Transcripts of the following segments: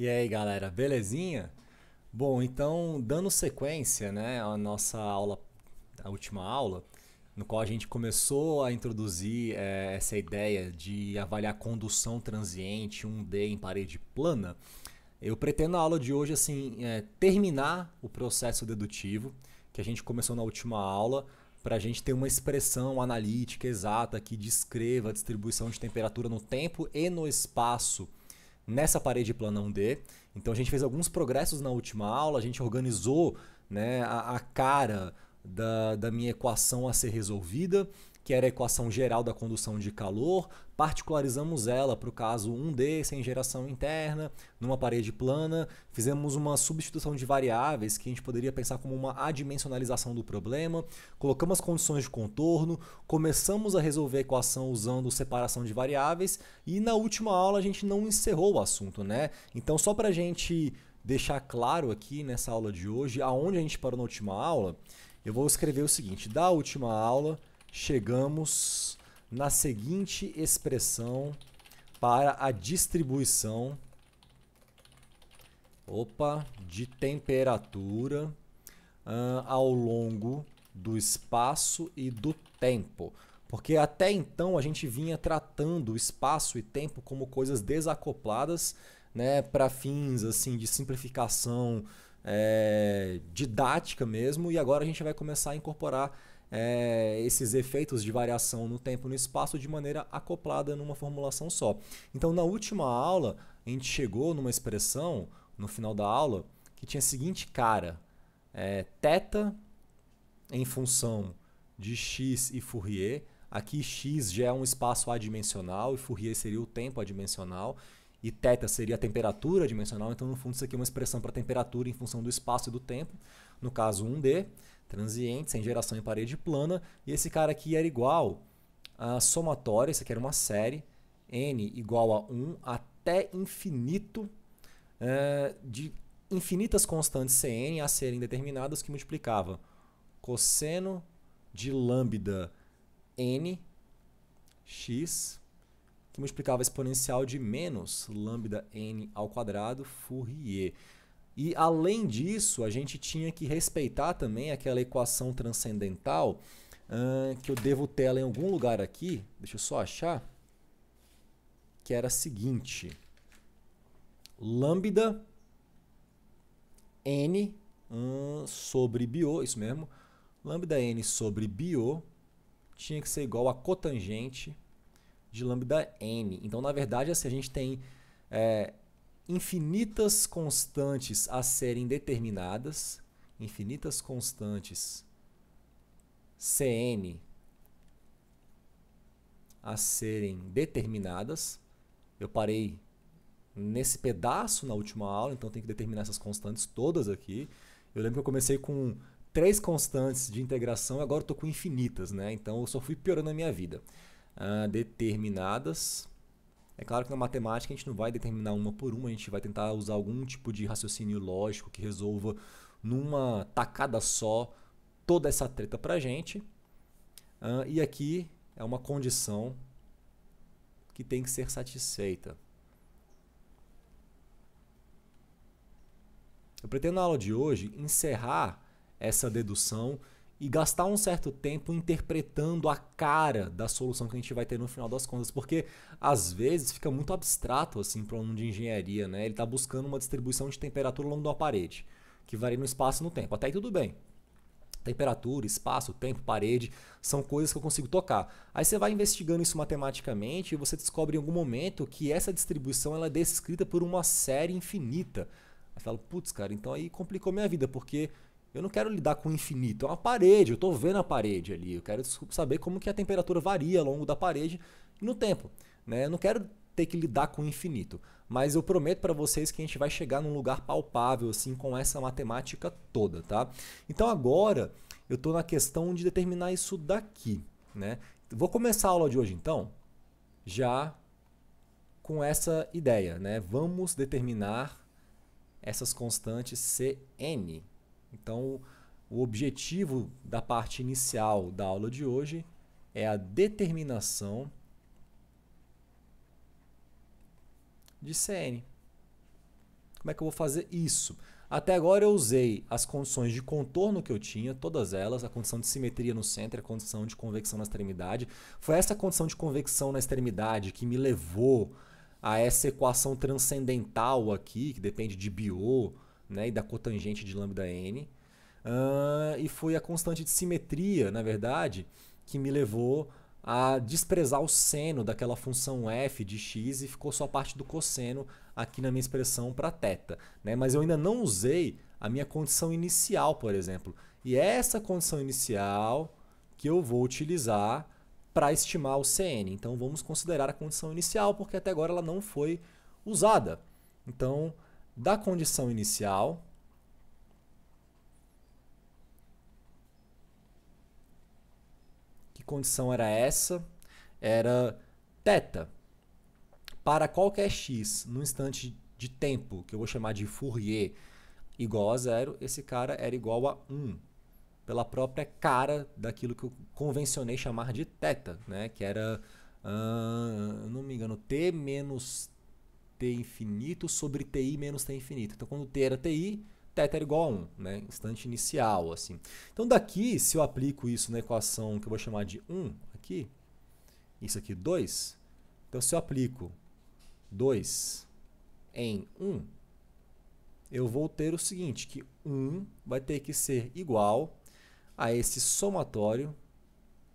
E aí, galera, belezinha? Bom, então, dando sequência, né, a nossa aula, a última aula, no qual a gente começou a introduzir é, essa ideia de avaliar condução transiente 1D em parede plana, eu pretendo na aula de hoje assim é, terminar o processo dedutivo que a gente começou na última aula para a gente ter uma expressão analítica exata que descreva a distribuição de temperatura no tempo e no espaço nessa parede plana 1D. Então a gente fez alguns progressos na última aula, a gente organizou né, a, a cara da, da minha equação a ser resolvida que era a equação geral da condução de calor, particularizamos ela para o caso 1D sem geração interna, numa parede plana, fizemos uma substituição de variáveis que a gente poderia pensar como uma adimensionalização do problema, colocamos as condições de contorno, começamos a resolver a equação usando separação de variáveis e na última aula a gente não encerrou o assunto, né? Então só para a gente deixar claro aqui nessa aula de hoje aonde a gente parou na última aula, eu vou escrever o seguinte: da última aula chegamos na seguinte expressão para a distribuição opa, de temperatura uh, ao longo do espaço e do tempo. Porque até então a gente vinha tratando espaço e tempo como coisas desacopladas né, para fins assim de simplificação é, didática mesmo, e agora a gente vai começar a incorporar é, esses efeitos de variação no tempo e no espaço de maneira acoplada numa formulação só. Então, na última aula, a gente chegou numa expressão, no final da aula, que tinha a seguinte cara: é, θ em função de x e Fourier. Aqui x já é um espaço adimensional e Fourier seria o tempo adimensional e θ seria a temperatura dimensional, então no fundo isso aqui é uma expressão para temperatura em função do espaço e do tempo, no caso 1D transiente, sem geração em parede plana, e esse cara aqui era igual a somatória, isso aqui era uma série, n igual a 1 até infinito, é, de infinitas constantes Cn a serem determinadas que multiplicava cosseno de lambda n x que multiplicava exponencial de menos lambda n ao quadrado Fourier. E além disso, a gente tinha que respeitar também aquela equação transcendental que eu devo ter ela em algum lugar aqui. Deixa eu só achar. Que era a seguinte: lambda n sobre bio, isso mesmo. Lambda n sobre bio tinha que ser igual a cotangente de lambda n. Então, na verdade, assim, a gente tem é, infinitas constantes a serem determinadas, infinitas constantes Cn a serem determinadas. Eu parei nesse pedaço na última aula, então tem que determinar essas constantes todas aqui. Eu lembro que eu comecei com três constantes de integração, agora estou com infinitas, né? Então eu só fui piorando a minha vida. Ah, determinadas é claro que na matemática a gente não vai determinar uma por uma, a gente vai tentar usar algum tipo de raciocínio lógico que resolva numa tacada só toda essa treta pra gente. Uh, e aqui é uma condição que tem que ser satisfeita. Eu pretendo na aula de hoje encerrar essa dedução e gastar um certo tempo interpretando a cara da solução que a gente vai ter no final das contas, porque às vezes fica muito abstrato assim para um aluno de engenharia, né? Ele está buscando uma distribuição de temperatura ao longo de uma parede, que varia no espaço e no tempo. Até aí tudo bem. Temperatura, espaço, tempo, parede, são coisas que eu consigo tocar. Aí você vai investigando isso matematicamente e você descobre em algum momento que essa distribuição ela é descrita por uma série infinita. Aí fala, putz, cara, então aí complicou minha vida, porque eu não quero lidar com o infinito, é uma parede, eu estou vendo a parede ali. Eu quero saber como que a temperatura varia ao longo da parede no tempo. Né? Eu não quero ter que lidar com o infinito. Mas eu prometo para vocês que a gente vai chegar num lugar palpável assim com essa matemática toda, tá? Então agora eu estou na questão de determinar isso daqui, né? Vou começar a aula de hoje então já com essa ideia, né? Vamos determinar essas constantes Cn, então, o objetivo da parte inicial da aula de hoje é a determinação de CN. Como é que eu vou fazer isso? Até agora eu usei as condições de contorno que eu tinha, todas elas, a condição de simetria no centro, a condição de convecção na extremidade. Foi essa condição de convecção na extremidade que me levou a essa equação transcendental aqui, que depende de Biot, né, e da cotangente de lambda n. Uh, e foi a constante de simetria, na verdade, que me levou a desprezar o seno daquela função f de x e ficou só a parte do cosseno aqui na minha expressão para θ. Né? Mas eu ainda não usei a minha condição inicial, por exemplo. E é essa condição inicial que eu vou utilizar para estimar o Cn. Então vamos considerar a condição inicial, porque até agora ela não foi usada. Então da condição inicial. Que condição era essa? Era θ. Para qualquer x no instante de tempo, que eu vou chamar de Fourier, igual a zero, esse cara era igual a 1. Pela própria cara daquilo que eu convencionei chamar de θ, né? que era, não me engano, t menos T infinito sobre TI menos T infinito. Então, quando T era TI, θ era igual a 1, né? instante inicial. assim. Então, daqui, se eu aplico isso na equação que eu vou chamar de 1 aqui, isso aqui 2, então se eu aplico 2 em 1, eu vou ter o seguinte, que 1 vai ter que ser igual a esse somatório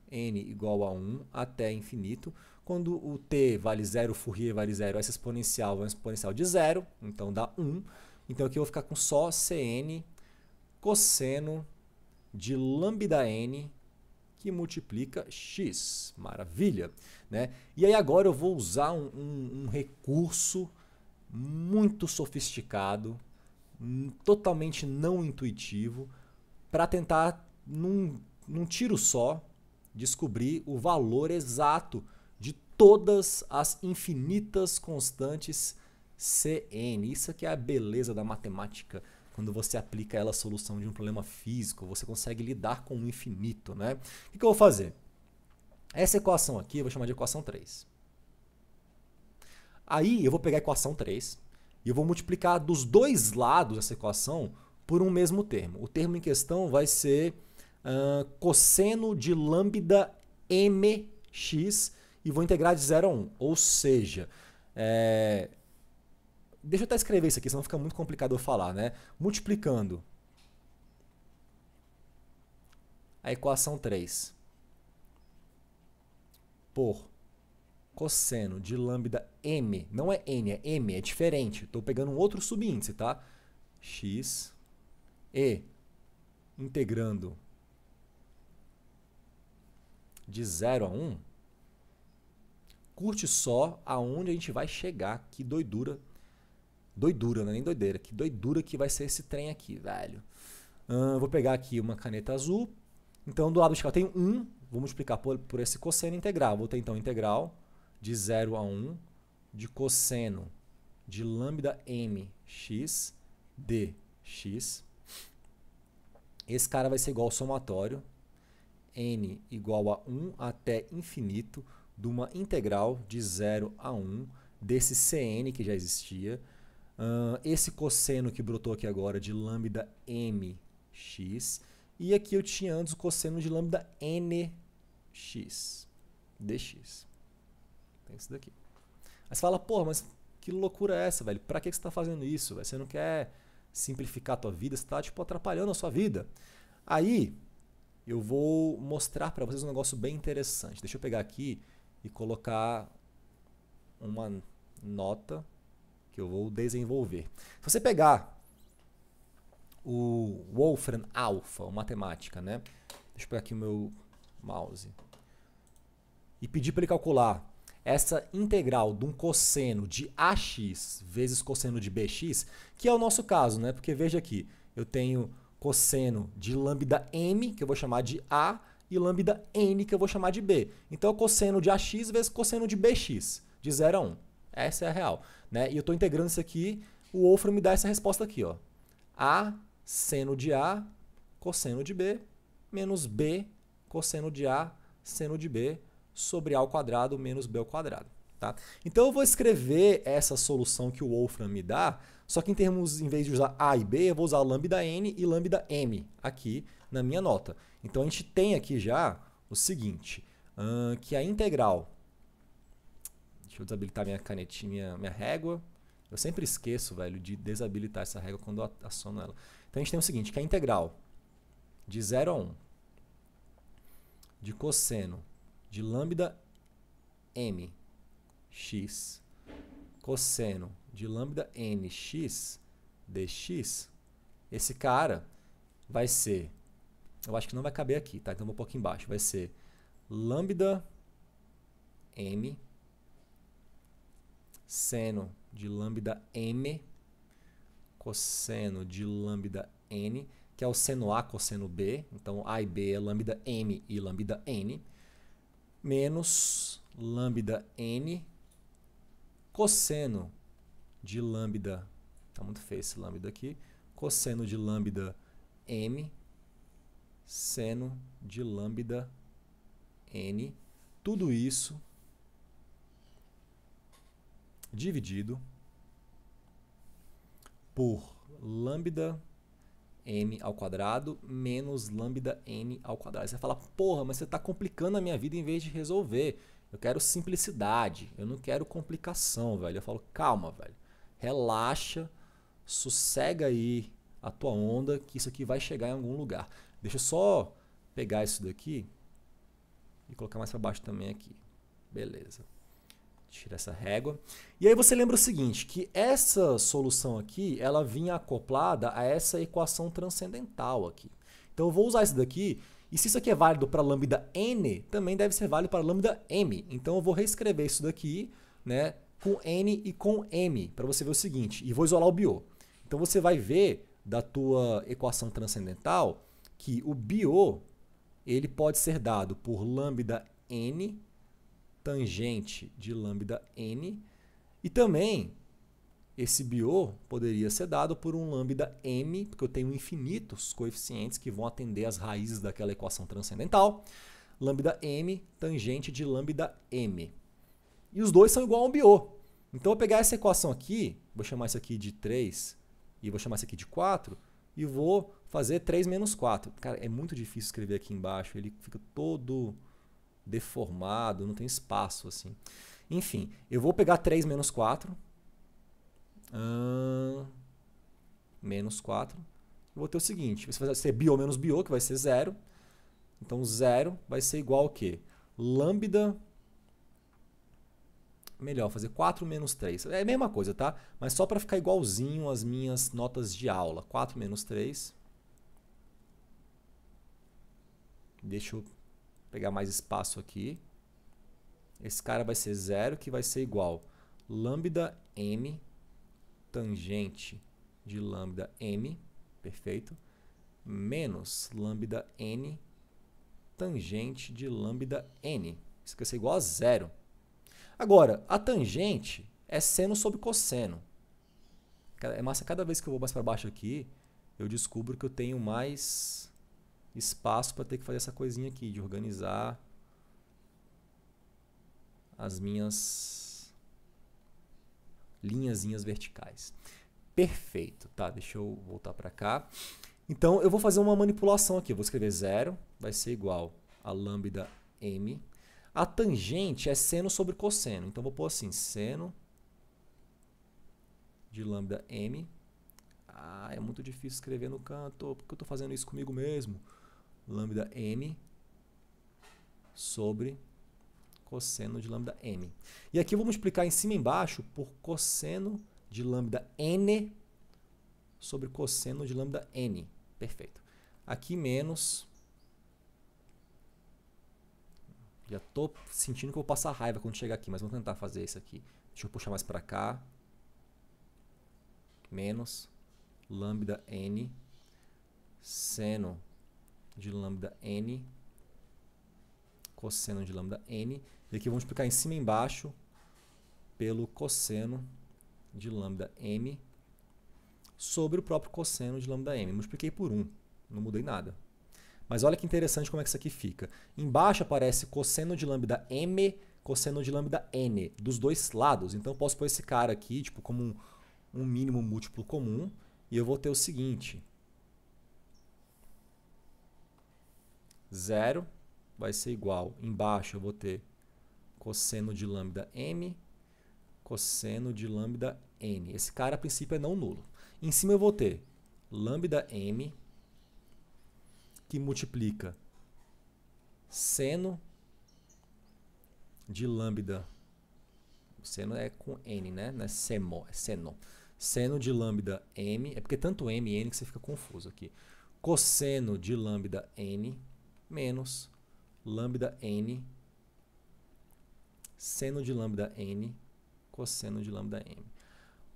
n igual a 1 até infinito, quando o t vale zero, Fourier vale zero, essa exponencial é uma exponencial de zero, então dá 1. Então aqui eu vou ficar com só cn cosseno de lambda n que multiplica x. Maravilha! Né? E aí agora eu vou usar um, um, um recurso muito sofisticado, hum, totalmente não intuitivo, para tentar, num, num tiro só, descobrir o valor exato todas as infinitas constantes CN. Isso que é a beleza da matemática. Quando você aplica ela à solução de um problema físico, você consegue lidar com o infinito, né? O que, eu vou fazer? Essa equação aqui eu vou chamar de equação 3. Aí eu vou pegar a equação 3 e eu vou multiplicar dos dois lados essa equação por um mesmo termo. O termo em questão vai ser uh, cosseno de lambda e vou integrar de 0 a 1. Ou seja, é... deixa eu até escrever isso aqui, senão fica muito complicado eu falar, né? Multiplicando a equação 3 por cosseno de lambda m, não é n, é m, é diferente. Estou pegando um outro subíndice, tá? x e integrando de 0 a 1, um, Curte só aonde a gente vai chegar. Que doidura. Doidura, não é nem doideira. Que doidura que vai ser esse trem aqui, velho. Hum, vou pegar aqui uma caneta azul. Então, do lado radical tem 1. Vou multiplicar por, por esse cosseno integral. Vou ter então integral de 0 a 1 de cosseno de lambda m x dx. Esse cara vai ser igual ao somatório n igual a 1 até infinito de uma integral de 0 a 1 desse Cn que já existia. Uh, esse cosseno que brotou aqui agora de lambda mx. E aqui eu tinha antes o cosseno de lambda nx dx. Tem isso daqui. mas você fala, pô, mas que loucura é essa, velho? Pra que você está fazendo isso? Você não quer simplificar a tua vida, você está tipo, atrapalhando a sua vida. Aí eu vou mostrar para vocês um negócio bem interessante. Deixa eu pegar aqui e colocar uma nota que eu vou desenvolver. Se você pegar o Wolfram Alpha, matemática, né? Deixa eu pegar aqui o meu mouse. E pedir para ele calcular essa integral de um cosseno de AX vezes cosseno de BX, que é o nosso caso, né? Porque veja aqui, eu tenho cosseno de lambda m, que eu vou chamar de A, e lambda n, que eu vou chamar de b. Então, é cosseno de ax vezes cosseno de bx, de 0 a 1. Essa é a real. Né? E eu estou integrando isso aqui, o Wolfram me dá essa resposta aqui. Ó. A seno de A, cosseno de B, menos B, cosseno de A, seno de B, sobre A ao quadrado menos B ao quadrado. Tá? Então eu vou escrever essa solução que o Wolfram me dá, só que em termos, em vez de usar A e B, eu vou usar lambda n e lambda m aqui na minha nota. Então a gente tem aqui já o seguinte, uh, que é a integral. Deixa eu desabilitar minha canetinha, minha, minha régua. Eu sempre esqueço, velho, de desabilitar essa régua quando eu assono ela. Então a gente tem o seguinte, que é a integral de 0 a 1 um, de cosseno de lambda m x cosseno de lambda x dx, esse cara vai ser eu acho que não vai caber aqui, tá? Então vou pôr aqui embaixo. Vai ser lambda m seno de lambda m cosseno de lambda n, que é o seno A cosseno B. Então A e B é lambda m e lambda n menos lambda n cosseno de lambda, tá muito feio esse lambda aqui, cosseno de lambda m seno de lambda n, tudo isso dividido por lambda m ao quadrado menos lambda n ao quadrado. Você fala, porra, mas você está complicando a minha vida em vez de resolver. Eu quero simplicidade, eu não quero complicação, velho. Eu falo, calma, velho. Relaxa, sossega aí a tua onda, que isso aqui vai chegar em algum lugar. Deixa eu só pegar isso daqui e colocar mais para baixo também aqui. Beleza. Tira essa régua. E aí você lembra o seguinte, que essa solução aqui, ela vinha acoplada a essa equação transcendental aqui. Então eu vou usar isso daqui, e se isso aqui é válido para lambda n, também deve ser válido para lambda m. Então eu vou reescrever isso daqui, né, com n e com m, para você ver o seguinte, e vou isolar o bio. Então você vai ver da tua equação transcendental que o BO ele pode ser dado por lambda n tangente de lambda n e também esse BO poderia ser dado por um lambda m, porque eu tenho infinitos coeficientes que vão atender as raízes daquela equação transcendental. Lambda m tangente de lambda m. E os dois são igual a um BO. Então eu vou pegar essa equação aqui, vou chamar isso aqui de 3 e vou chamar isso aqui de 4 e vou fazer 3 menos 4. Cara, é muito difícil escrever aqui embaixo, ele fica todo deformado, não tem espaço assim. Enfim, eu vou pegar 3 menos 4. Hum, menos 4. Eu vou ter o seguinte, você vai ser é bio menos bio, que vai ser zero. Então, zero vai ser igual ao quê? Lambda... Melhor, fazer 4 menos 3. É a mesma coisa, tá? Mas só para ficar igualzinho às minhas notas de aula. 4 menos 3 Deixa eu pegar mais espaço aqui. Esse cara vai ser zero, que vai ser igual lambda m tangente de lambda m, perfeito, menos lambda n tangente de lambda n. Isso vai ser igual a zero. Agora, a tangente é seno sobre cosseno. É massa, cada vez que eu vou mais para baixo aqui, eu descubro que eu tenho mais espaço para ter que fazer essa coisinha aqui, de organizar as minhas linhas verticais. Perfeito, tá? Deixa eu voltar para cá. Então eu vou fazer uma manipulação aqui. Eu vou escrever zero, vai ser igual a lambda m. A tangente é seno sobre cosseno. Então eu vou pôr assim, seno de lambda m. Ah, é muito difícil escrever no canto. Por que eu estou fazendo isso comigo mesmo? lambda m sobre cosseno de lambda m. E aqui vamos explicar em cima e embaixo por cosseno de lambda n sobre cosseno de lambda n. Perfeito. Aqui menos... Já estou sentindo que vou passar raiva quando chegar aqui, mas vou tentar fazer isso aqui. Deixa eu puxar mais para cá. Menos lambda n seno de lambda n, cosseno de lambda n. E aqui vamos multiplicar em cima e embaixo pelo cosseno de lambda m sobre o próprio cosseno de lambda m. Multipliquei por 1, não mudei nada. Mas olha que interessante como é que isso aqui fica. Embaixo aparece cosseno de lambda m, cosseno de lambda n, dos dois lados. Então eu posso pôr esse cara aqui tipo como um mínimo múltiplo comum e eu vou ter o seguinte, zero vai ser igual. Embaixo eu vou ter cosseno de lambda m cosseno de lambda n. Esse cara, a princípio, é não nulo. Em cima eu vou ter lambda m que multiplica seno de lambda. O seno é com n, né? Não é seno, é seno. Seno de lambda m, é porque tanto m e n que você fica confuso aqui. Cosseno de lambda n menos lambda n seno de lambda n cosseno de lambda m.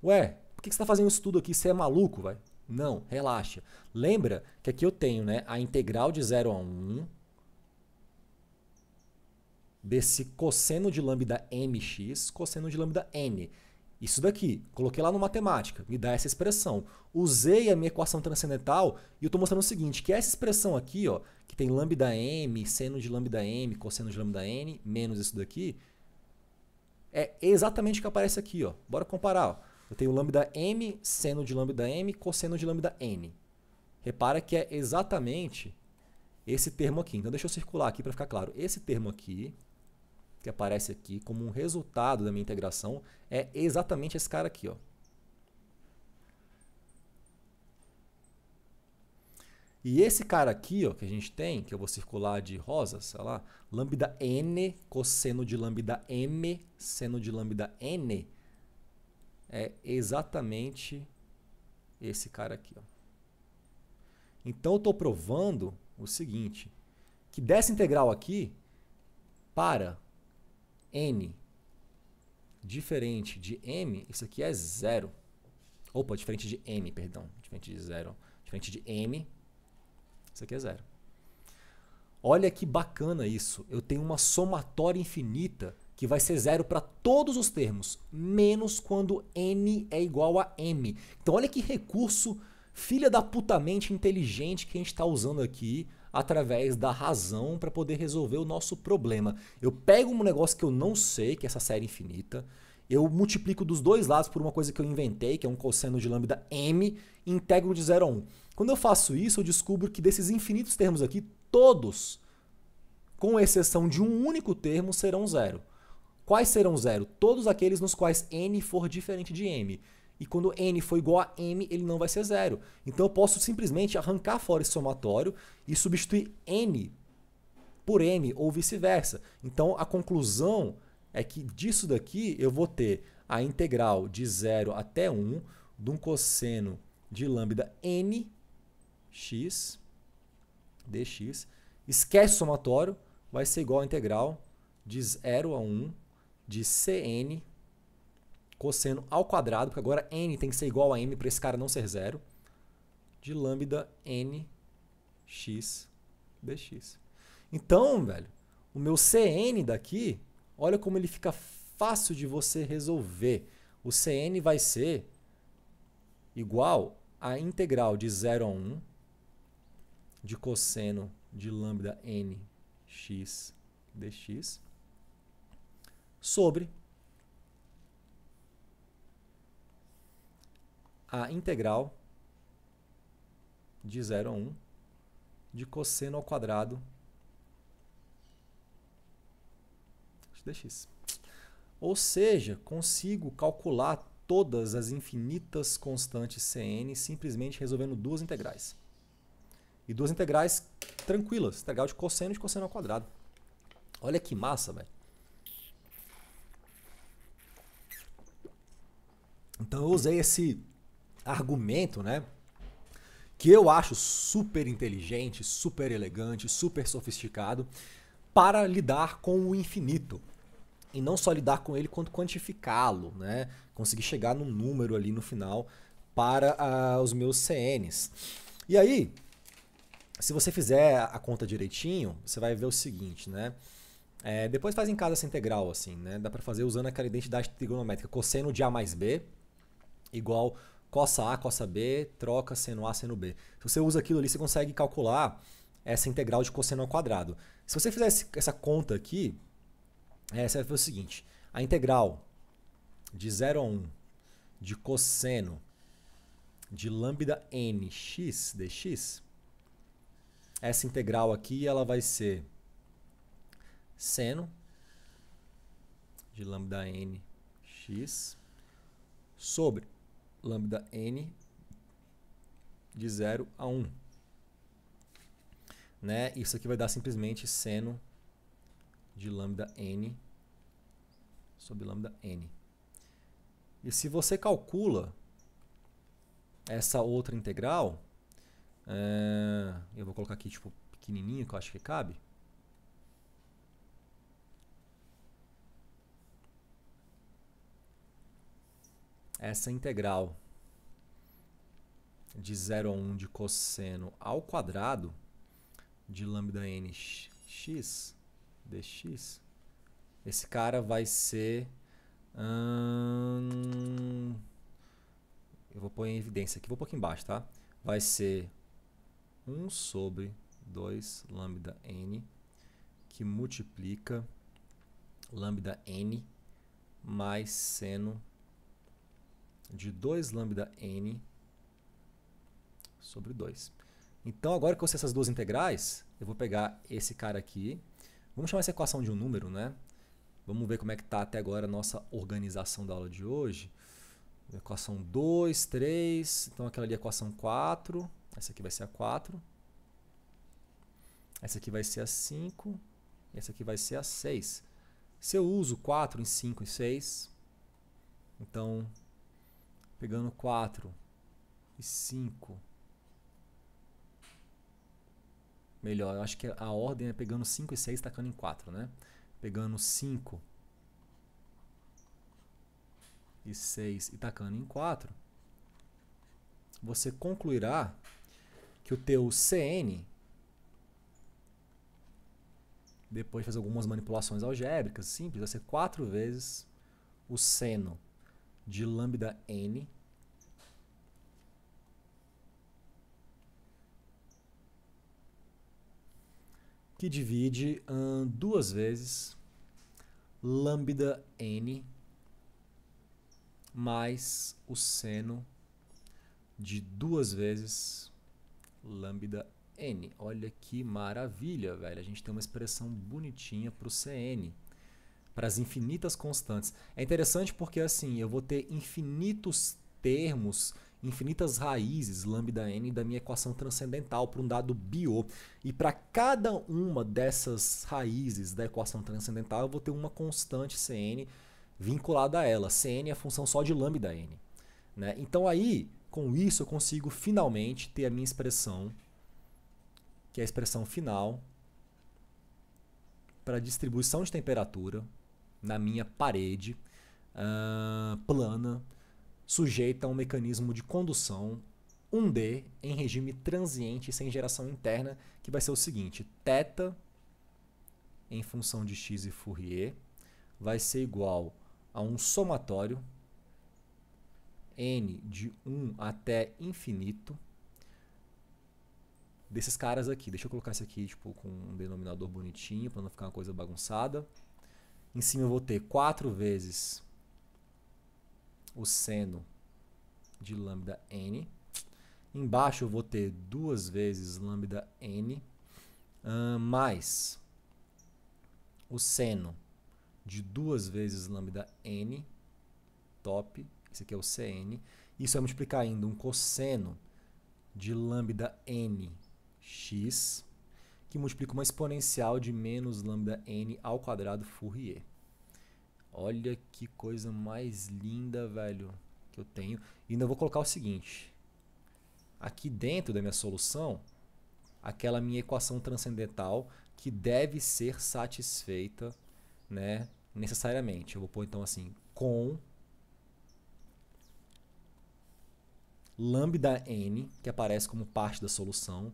Ué, por que você está fazendo isso tudo aqui? Você é maluco, vai? Não, relaxa. Lembra que aqui eu tenho né, a integral de 0 a 1 um desse cosseno de lambda mx, cosseno de lambda n. Isso daqui, coloquei lá no matemática, me dá essa expressão. Usei a minha equação transcendental e eu estou mostrando o seguinte, que essa expressão aqui, ó, que tem lambda m, seno de lambda m, cosseno de lambda n, menos isso daqui, é exatamente o que aparece aqui. Ó. Bora comparar. Ó. Eu tenho lambda m, seno de lambda m, cosseno de lambda n. Repara que é exatamente esse termo aqui. Então, deixa eu circular aqui para ficar claro. Esse termo aqui, que aparece aqui como um resultado da minha integração é exatamente esse cara aqui. Ó. E esse cara aqui ó, que a gente tem, que eu vou circular de rosa, sei lá, lambda n cosseno de lambda m seno de lambda n, é exatamente esse cara aqui. Ó. Então eu estou provando o seguinte, que dessa integral aqui, para N diferente de M, isso aqui é zero. Opa, diferente de M, perdão. Diferente de zero. Diferente de M, isso aqui é zero. Olha que bacana isso. Eu tenho uma somatória infinita que vai ser zero para todos os termos, menos quando n é igual a m. Então olha que recurso filha da putamente inteligente que a gente está usando aqui através da razão para poder resolver o nosso problema. Eu pego um negócio que eu não sei, que é essa série infinita, eu multiplico dos dois lados por uma coisa que eu inventei, que é um cosseno de lambda m, e integro de 0 a 1. Um. Quando eu faço isso, eu descubro que desses infinitos termos aqui, todos, com exceção de um único termo, serão zero. Quais serão zero? Todos aqueles nos quais n for diferente de m. E quando n for igual a m, ele não vai ser zero. Então eu posso simplesmente arrancar fora esse somatório e substituir n por m ou vice-versa. Então a conclusão é que disso daqui eu vou ter a integral de 0 até 1 de um cosseno de lambda n x dx. Esquece o somatório, vai ser igual à integral de 0 a 1 de cn cosseno ao quadrado, porque agora n tem que ser igual a m para esse cara não ser zero, de lambda n x dx. Então, velho, o meu cn daqui, olha como ele fica fácil de você resolver. O cn vai ser igual a integral de 0 a 1 um de cosseno de lambda n x dx sobre a integral de 0 a 1 um, de cosseno ao quadrado isso. Ou seja, consigo calcular todas as infinitas constantes Cn simplesmente resolvendo duas integrais. E duas integrais tranquilas, integral de cosseno e de cosseno ao quadrado. Olha que massa, velho. Então eu usei esse argumento, né? Que eu acho super inteligente, super elegante, super sofisticado para lidar com o infinito. E não só lidar com ele, quanto quantificá-lo, né? Conseguir chegar num número ali no final para uh, os meus CNs. E aí, se você fizer a conta direitinho, você vai ver o seguinte, né? É, depois faz em casa essa integral, assim, né? Dá para fazer usando aquela identidade trigonométrica. Cosseno de A mais B igual coça A, coça B, troca seno A, seno B. Se você usa aquilo ali, você consegue calcular essa integral de cosseno ao quadrado. Se você fizer essa conta aqui, é, você vai fazer o seguinte: a integral de 0 a 1 um de cosseno de lambda nx dx, essa integral aqui ela vai ser seno de lambda nx sobre lambda n de 0 a 1. Né? Isso aqui vai dar simplesmente seno de lambda n sobre lambda n. E se você calcula essa outra integral, é, eu vou colocar aqui tipo pequenininho que eu acho que cabe. essa integral de 0 a 1 de cosseno ao quadrado de lambda n x dx, esse cara vai ser... Hum, eu vou pôr em evidência aqui, vou pôr aqui embaixo, tá? Vai ser 1 sobre 2 lambda n que multiplica lambda n mais seno de 2 lambda n sobre 2. Então, agora que eu sei essas duas integrais, eu vou pegar esse cara aqui. Vamos chamar essa equação de um número, né? Vamos ver como é que está até agora a nossa organização da aula de hoje. Equação 2, 3, então aquela ali é a equação 4, essa aqui vai ser a 4. Essa aqui vai ser a 5 e essa aqui vai ser a 6. Se eu uso 4 em 5 e 6, então Pegando 4 e 5. Melhor, eu acho que a ordem é pegando 5 e 6, tacando em 4, né? Pegando 5 e 6 e tacando em 4, você concluirá que o teu CN, depois de fazer algumas manipulações algébricas simples, vai ser 4 vezes o seno de lambda n que divide hum, duas vezes lambda n mais o seno de duas vezes lambda n. Olha que maravilha, velho. A gente tem uma expressão bonitinha para o cn para as infinitas constantes. É interessante porque assim, eu vou ter infinitos termos, infinitas raízes lambda n da minha equação transcendental para um dado bio. E para cada uma dessas raízes da equação transcendental, eu vou ter uma constante Cn vinculada a ela. Cn é a função só de lambda n. Né? Então aí, com isso, eu consigo finalmente ter a minha expressão, que é a expressão final para a distribuição de temperatura na minha parede uh, plana, sujeita a um mecanismo de condução 1D em regime transiente sem geração interna, que vai ser o seguinte: θ em função de x e Fourier vai ser igual a um somatório n de 1 até infinito desses caras aqui. Deixa eu colocar isso aqui tipo com um denominador bonitinho para não ficar uma coisa bagunçada. Em cima eu vou ter quatro vezes o seno de lambda n. Embaixo eu vou ter duas vezes lambda n uh, mais o seno de duas vezes lambda n top, esse aqui é o cn. Isso é multiplicar ainda um cosseno de lambda n x que multiplica uma exponencial de menos lambda n ao quadrado Fourier. Olha que coisa mais linda, velho, que eu tenho. E ainda vou colocar o seguinte. Aqui dentro da minha solução, aquela minha equação transcendental que deve ser satisfeita, né, necessariamente. Eu vou pôr então assim, com lambda n, que aparece como parte da solução,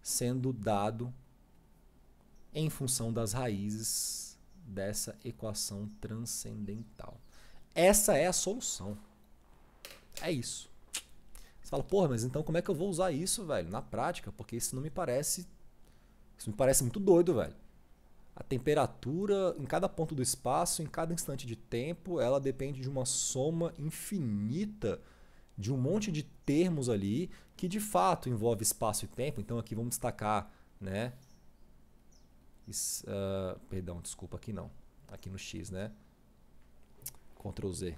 sendo dado em função das raízes dessa equação transcendental. Essa é a solução. É isso. Você fala, porra, mas então como é que eu vou usar isso, velho, na prática? Porque isso não me parece. Isso me parece muito doido, velho. A temperatura em cada ponto do espaço, em cada instante de tempo, ela depende de uma soma infinita de um monte de termos ali que de fato envolve espaço e tempo. Então aqui vamos destacar, né, Uh, perdão, desculpa, aqui não. Aqui no X, né? Ctrl Z.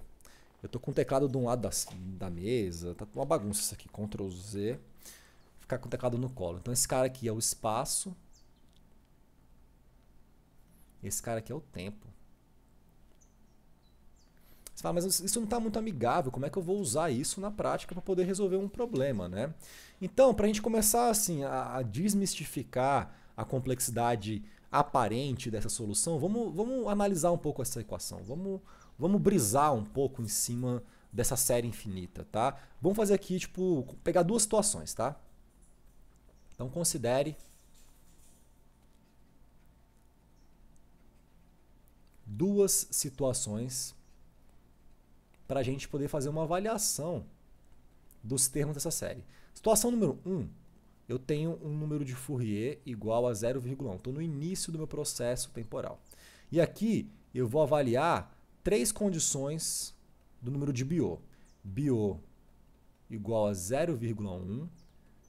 Eu tô com o teclado de um lado das, da mesa. Tá uma bagunça isso aqui. Ctrl Z. Ficar com o teclado no colo. Então esse cara aqui é o espaço. Esse cara aqui é o tempo. Você fala, mas isso não está muito amigável, como é que eu vou usar isso na prática para poder resolver um problema, né? Então, para a gente começar assim, a, a desmistificar a complexidade aparente dessa solução, vamos, vamos analisar um pouco essa equação. Vamos, vamos brisar um pouco em cima dessa série infinita, tá? Vamos fazer aqui, tipo, pegar duas situações, tá? Então considere duas situações para a gente poder fazer uma avaliação dos termos dessa série. Situação número 1, um, eu tenho um número de Fourier igual a 0,1. Estou no início do meu processo temporal. E aqui eu vou avaliar três condições do número de bio bio igual a 0,1,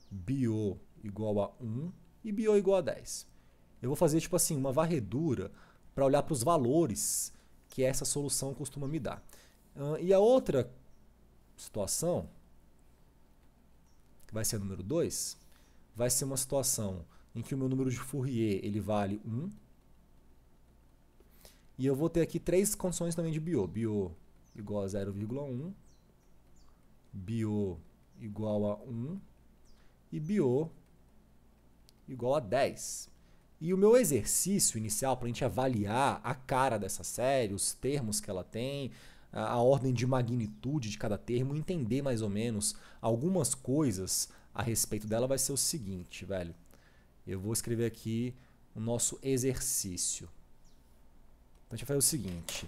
bio igual a 1 e bio igual a 10. Eu vou fazer tipo assim uma varredura para olhar para os valores que essa solução costuma me dar. Uh, e a outra situação, que vai ser o número 2, vai ser uma situação em que o meu número de Fourier ele vale 1. E eu vou ter aqui três condições também de Biot. Biot igual a 0,1, Biot igual a 1 e Biot igual a 10. E o meu exercício inicial para a gente avaliar a cara dessa série, os termos que ela tem, a ordem de magnitude de cada termo, entender mais ou menos algumas coisas a respeito dela vai ser o seguinte, velho. Eu vou escrever aqui o nosso exercício. Então a gente vai fazer o seguinte.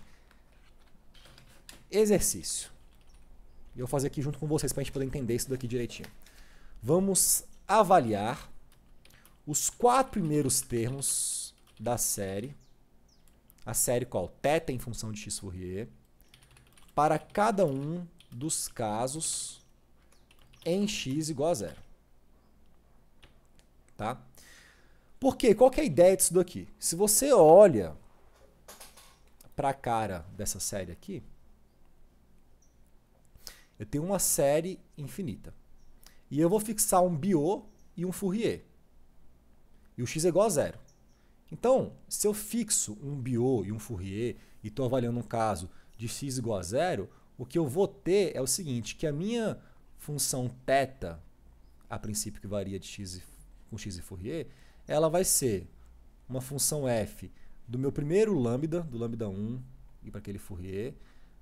Exercício. E eu vou fazer aqui junto com vocês para a gente poder entender isso daqui direitinho. Vamos avaliar os quatro primeiros termos da série. A série qual? Teta em função de x Fourier. Para cada um dos casos em x igual a zero. Tá? Por quê? Qual que é a ideia disso daqui? Se você olha para a cara dessa série aqui, eu tenho uma série infinita. E eu vou fixar um Biot e um Fourier. E o x é igual a zero. Então, se eu fixo um Biot e um Fourier e estou avaliando um caso de x igual a zero, o que eu vou ter é o seguinte, que a minha função θ, a princípio que varia de x com x e Fourier, ela vai ser uma função f do meu primeiro lambda, do lambda 1 e para aquele Fourier,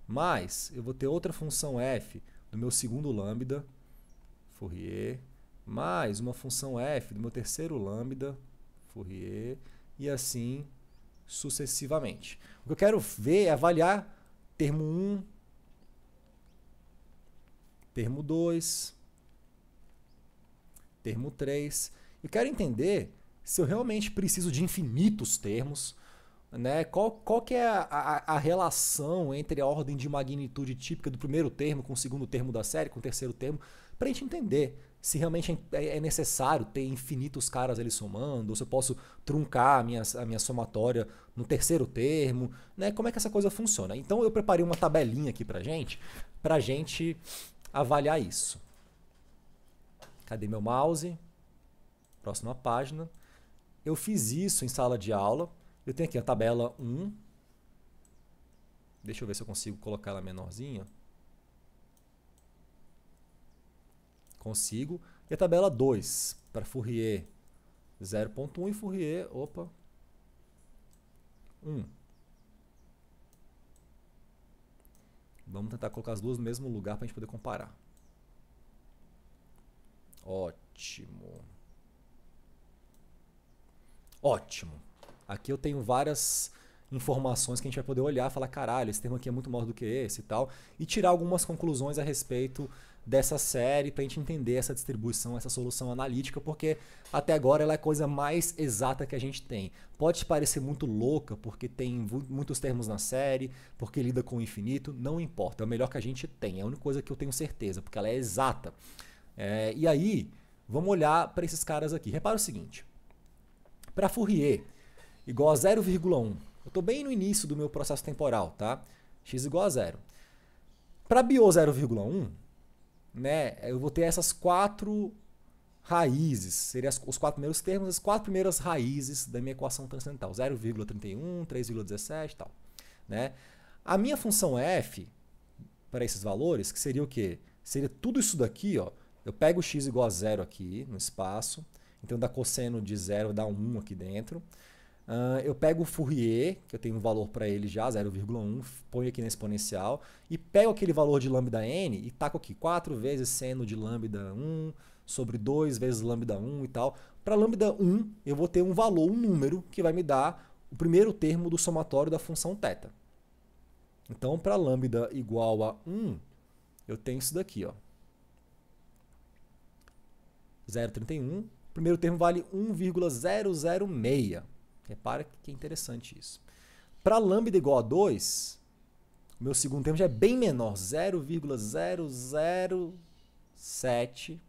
mais eu vou ter outra função f do meu segundo lambda, Fourier, mais uma função f do meu terceiro lambda, Fourier, e assim sucessivamente. O que eu quero ver é avaliar termo 1, termo 2, termo 3. Eu quero entender se eu realmente preciso de infinitos termos, né? Qual, qual que é a, a, a, relação entre a ordem de magnitude típica do primeiro termo com o segundo termo da série, com o terceiro termo, para a gente entender se realmente é, é, necessário ter infinitos caras ali somando, ou se eu posso truncar a minha, a minha somatória no terceiro termo, né? Como é que essa coisa funciona? Então eu preparei uma tabelinha aqui para gente, para gente avaliar isso. Cadê meu mouse? Próxima página. Eu fiz isso em sala de aula. Eu tenho aqui a tabela 1. Deixa eu ver se eu consigo colocar ela menorzinha. Consigo. E a tabela 2 para Fourier 0.1 e Fourier, opa, 1. Vamos tentar colocar as duas no mesmo lugar para a gente poder comparar. Ótimo. Ótimo. Aqui eu tenho várias informações que a gente vai poder olhar, falar caralho, esse termo aqui é muito maior do que esse e tal, e tirar algumas conclusões a respeito dessa série para a gente entender essa distribuição, essa solução analítica, porque até agora ela é a coisa mais exata que a gente tem. Pode parecer muito louca, porque tem muitos termos na série, porque lida com o infinito, não importa, é o melhor que a gente tem, é a única coisa que eu tenho certeza, porque ela é exata. É, e aí, vamos olhar para esses caras aqui. Repara o seguinte: para Fourier, igual a 0,1, eu estou bem no início do meu processo temporal, tá? x igual a zero. Para Bio 0,1, né? Eu vou ter essas quatro raízes, seriam os quatro primeiros termos, as quatro primeiras raízes da minha equação transcendental, 0,31, 3,17 e tal, né? A minha função f para esses valores, que seria o quê? Seria tudo isso daqui, ó. Eu pego x igual a zero aqui no espaço, então dá cosseno de zero, dá um aqui dentro. Uh, eu pego o Fourier, que eu tenho um valor para ele já, 0,1, ponho aqui na exponencial, e pego aquele valor de lambda n e taco aqui 4 vezes seno de lambda 1 sobre 2 vezes lambda 1 e tal. Para lambda 1, eu vou ter um valor, um número, que vai me dar o primeiro termo do somatório da função θ. Então, para lambda igual a 1, eu tenho isso daqui, ó. 0,31. Primeiro termo vale 1,006. Repara que é interessante isso. Para lambda igual a 2, o meu segundo termo já é bem menor, 0,007.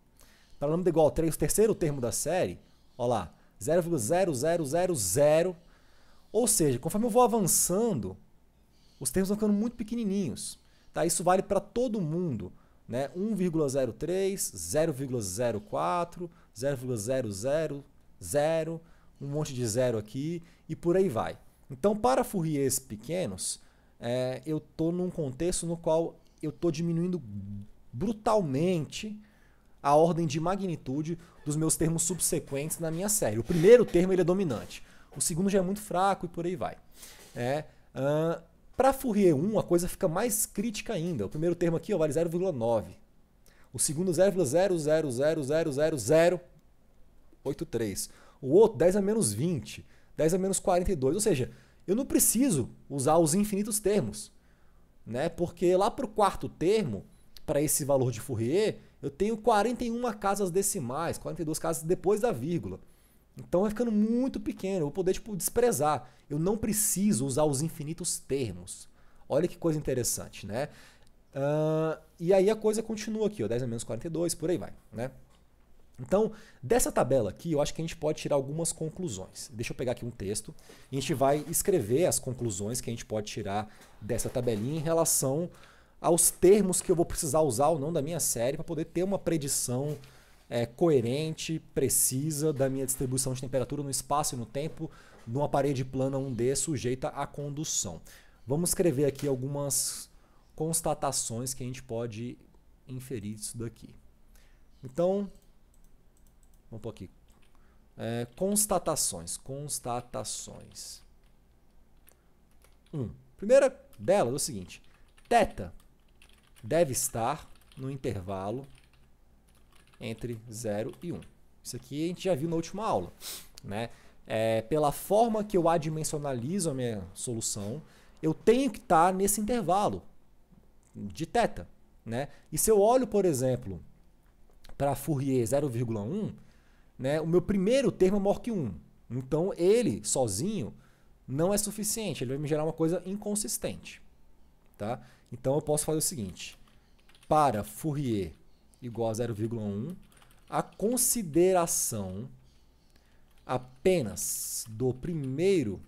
Para lambda igual a 3, o terceiro termo da série, olha lá, 0,0000. Ou seja, conforme eu vou avançando, os termos vão ficando muito pequenininhos. Tá? Isso vale para todo mundo. Né? 1,03, 0,04, 0,00 um monte de zero aqui e por aí vai. Então, para Fourier pequenos, é, eu estou num contexto no qual eu estou diminuindo brutalmente a ordem de magnitude dos meus termos subsequentes na minha série. O primeiro termo ele é dominante, o segundo já é muito fraco e por aí vai. É, uh, para Fourier 1, a coisa fica mais crítica ainda. O primeiro termo aqui ó, vale 0,9. O segundo 0,000000083 o outro 10 a menos 20, 10 a menos 42. Ou seja, eu não preciso usar os infinitos termos, né? porque lá para o quarto termo, para esse valor de Fourier, eu tenho 41 casas decimais, 42 casas depois da vírgula. Então vai ficando muito pequeno, eu vou poder tipo, desprezar. Eu não preciso usar os infinitos termos. Olha que coisa interessante, né? Uh, e aí a coisa continua aqui, ó, 10 a menos 42, por aí vai, né? Então, dessa tabela aqui, eu acho que a gente pode tirar algumas conclusões. Deixa eu pegar aqui um texto. A gente vai escrever as conclusões que a gente pode tirar dessa tabelinha em relação aos termos que eu vou precisar usar ou não da minha série para poder ter uma predição é, coerente, precisa da minha distribuição de temperatura no espaço e no tempo numa parede plana 1D sujeita à condução. Vamos escrever aqui algumas constatações que a gente pode inferir disso daqui. Então, Vamos pôr aqui. É, constatações. Constatações. 1. Um. Primeira delas é o seguinte: θ deve estar no intervalo entre 0 e 1. Um. Isso aqui a gente já viu na última aula. Né? É, pela forma que eu adimensionalizo a minha solução, eu tenho que estar nesse intervalo de θ. Né? E se eu olho, por exemplo, para Fourier 0,1, né, o meu primeiro termo é maior que 1. Então ele sozinho não é suficiente, ele vai me gerar uma coisa inconsistente. Tá? Então eu posso fazer o seguinte: para Fourier igual a 0,1, a consideração apenas do primeiro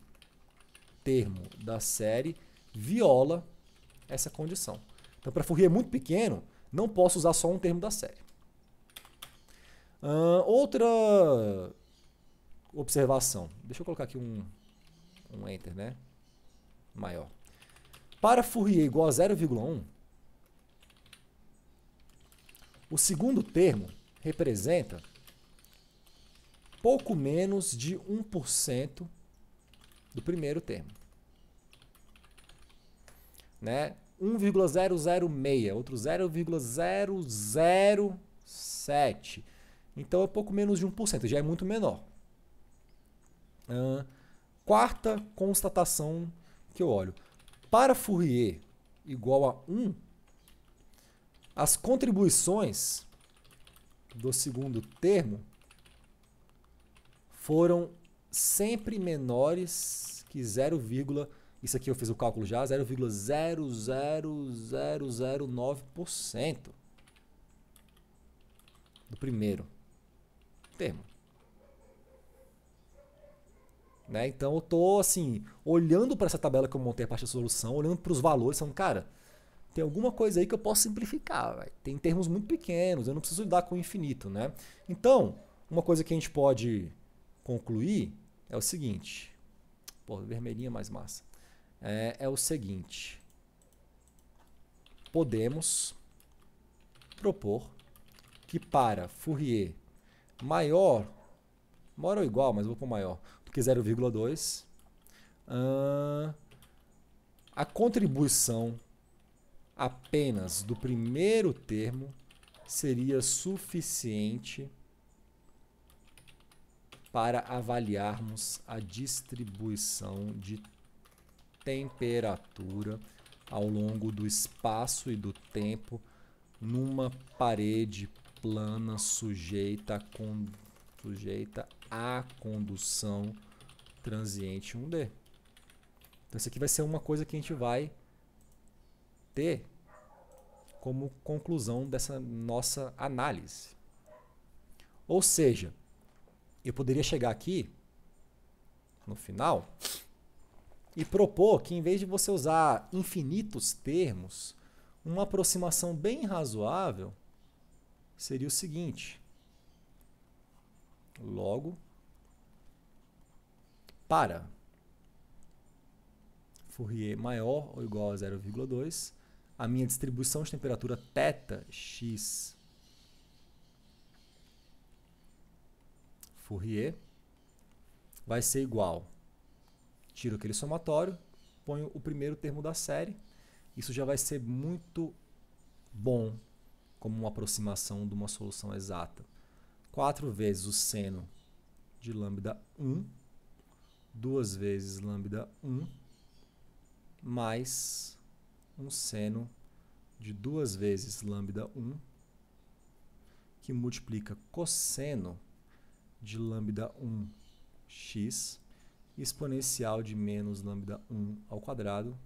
termo da série viola essa condição. Então, para Fourier muito pequeno, não posso usar só um termo da série. Uh, outra observação. Deixa eu colocar aqui um, um enter, né? Maior. Para Fourier igual a 0,1, o segundo termo representa pouco menos de 1% do primeiro termo. Né? 1,006, outro 0,007. Então é pouco menos de 1%, já é muito menor. Uh, quarta constatação que eu olho. Para Fourier igual a 1, as contribuições do segundo termo foram sempre menores que 0, isso aqui eu fiz o cálculo já, 0,00009% do primeiro termo. Né? Então eu tô assim, olhando para essa tabela que eu montei a parte da solução, olhando para os valores, falando, cara, tem alguma coisa aí que eu posso simplificar, véio. tem termos muito pequenos, eu não preciso lidar com o infinito, né? Então, uma coisa que a gente pode concluir é o seguinte, pô, vermelhinha é mais massa, é, é o seguinte, podemos propor que para Fourier maior, maior ou igual, mas vou pôr maior, do que 0,2, uh, a contribuição apenas do primeiro termo seria suficiente para avaliarmos a distribuição de temperatura ao longo do espaço e do tempo numa parede plana sujeita a, con... sujeita a condução transiente 1D. Então isso aqui vai ser uma coisa que a gente vai ter como conclusão dessa nossa análise. Ou seja, eu poderia chegar aqui no final e propor que em vez de você usar infinitos termos, uma aproximação bem razoável seria o seguinte. Logo, para Fourier maior ou igual a 0,2, a minha distribuição de temperatura x Fourier vai ser igual. Tiro aquele somatório, ponho o primeiro termo da série. Isso já vai ser muito bom como uma aproximação de uma solução exata. 4 vezes o seno de lambda 1, 2 vezes lambda 1, mais um seno de 2 vezes lambda 1, que multiplica cosseno de lambda 1x exponencial de menos lambda 1 ao quadrado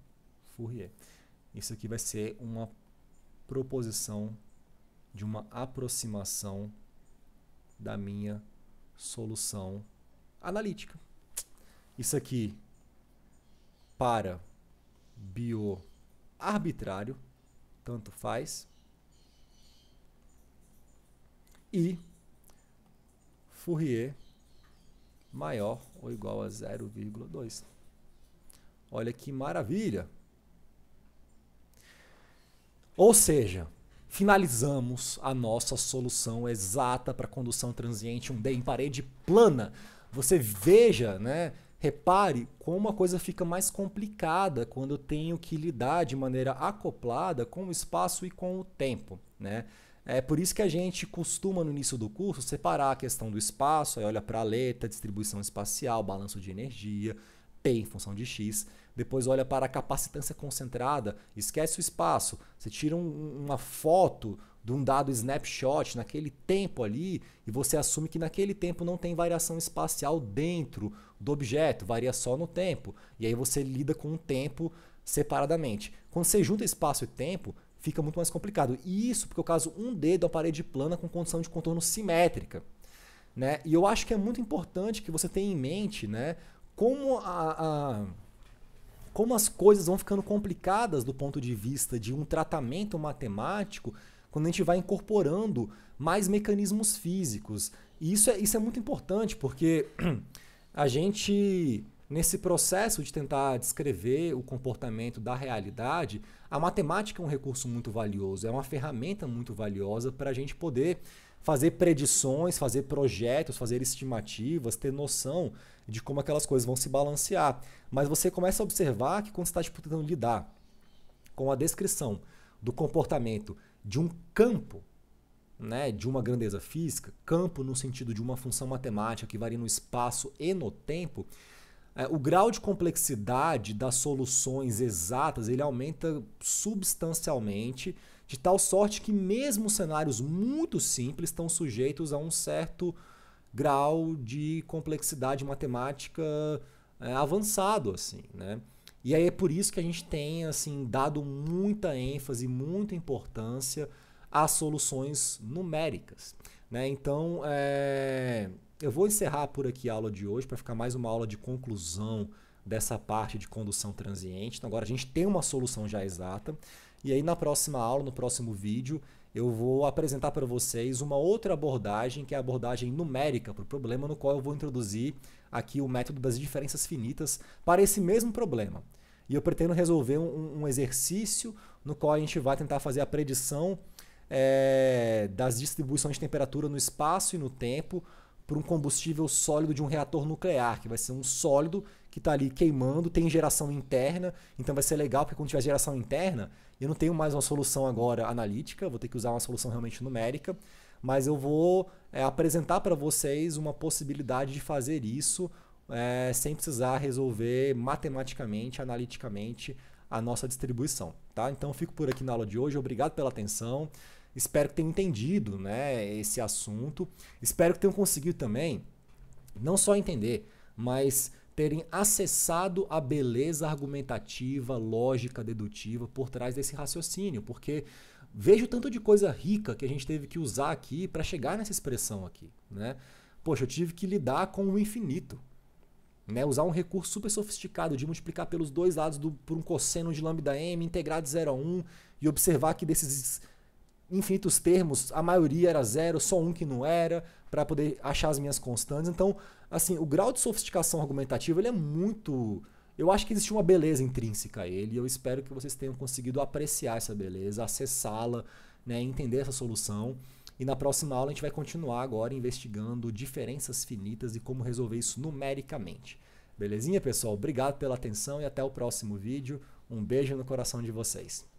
Fourier. Isso aqui vai ser uma proposição de uma aproximação da minha solução analítica. Isso aqui para bio arbitrário, tanto faz. E Fourier maior ou igual a 0,2. Olha que maravilha! Ou seja, finalizamos a nossa solução exata para condução transiente 1D em parede plana. Você veja, né? Repare como a coisa fica mais complicada quando eu tenho que lidar de maneira acoplada com o espaço e com o tempo, né? É por isso que a gente costuma no início do curso separar a questão do espaço, aí olha para a letra, distribuição espacial, balanço de energia, P em função de X, depois olha para a capacitância concentrada, esquece o espaço, você tira um, uma foto de um dado snapshot naquele tempo ali e você assume que naquele tempo não tem variação espacial dentro do objeto, varia só no tempo. E aí você lida com o tempo separadamente. Quando você junta espaço e tempo, fica muito mais complicado. E isso porque eu caso um dedo à parede plana com condição de contorno simétrica. Né? E eu acho que é muito importante que você tenha em mente né, como a, a como as coisas vão ficando complicadas do ponto de vista de um tratamento matemático quando a gente vai incorporando mais mecanismos físicos. E isso é, isso é muito importante, porque a gente, nesse processo de tentar descrever o comportamento da realidade, a matemática é um recurso muito valioso, é uma ferramenta muito valiosa para a gente poder fazer predições, fazer projetos, fazer estimativas, ter noção de como aquelas coisas vão se balancear. Mas você começa a observar que quando você está tipo, tentando lidar com a descrição do comportamento de um campo, né, de uma grandeza física, campo no sentido de uma função matemática que varia no espaço e no tempo, é, o grau de complexidade das soluções exatas ele aumenta substancialmente de tal sorte que mesmo cenários muito simples estão sujeitos a um certo grau de complexidade matemática é, avançado, assim, né? E aí é por isso que a gente tem, assim, dado muita ênfase, muita importância às soluções numéricas, né? Então, é... eu vou encerrar por aqui a aula de hoje para ficar mais uma aula de conclusão dessa parte de condução transiente. Então, agora a gente tem uma solução já exata. E aí na próxima aula, no próximo vídeo, eu vou apresentar para vocês uma outra abordagem, que é a abordagem numérica para o problema, no qual eu vou introduzir aqui o método das diferenças finitas para esse mesmo problema. E eu pretendo resolver um, um exercício no qual a gente vai tentar fazer a predição é, das distribuições de temperatura no espaço e no tempo para um combustível sólido de um reator nuclear, que vai ser um sólido que está ali queimando, tem geração interna, então vai ser legal, porque quando tiver geração interna, eu não tenho mais uma solução agora analítica, vou ter que usar uma solução realmente numérica, mas eu vou é, apresentar para vocês uma possibilidade de fazer isso é, sem precisar resolver matematicamente, analiticamente a nossa distribuição, tá? Então fico por aqui na aula de hoje, obrigado pela atenção, espero que tenham entendido né, esse assunto, espero que tenham conseguido também não só entender, mas terem acessado a beleza argumentativa, lógica, dedutiva por trás desse raciocínio, porque vejo tanto de coisa rica que a gente teve que usar aqui para chegar nessa expressão aqui, né? Poxa, eu tive que lidar com o infinito, né? Usar um recurso super sofisticado de multiplicar pelos dois lados do, por um cosseno de lambda m integrado de 0 a 1 um, e observar que desses infinitos termos, a maioria era zero, só um que não era, para poder achar as minhas constantes. Então, assim, o grau de sofisticação argumentativa ele é muito. Eu acho que existe uma beleza intrínseca a ele e eu espero que vocês tenham conseguido apreciar essa beleza, acessá-la, né, entender essa solução. E na próxima aula a gente vai continuar agora investigando diferenças finitas e como resolver isso numericamente. Belezinha, pessoal? Obrigado pela atenção e até o próximo vídeo. Um beijo no coração de vocês.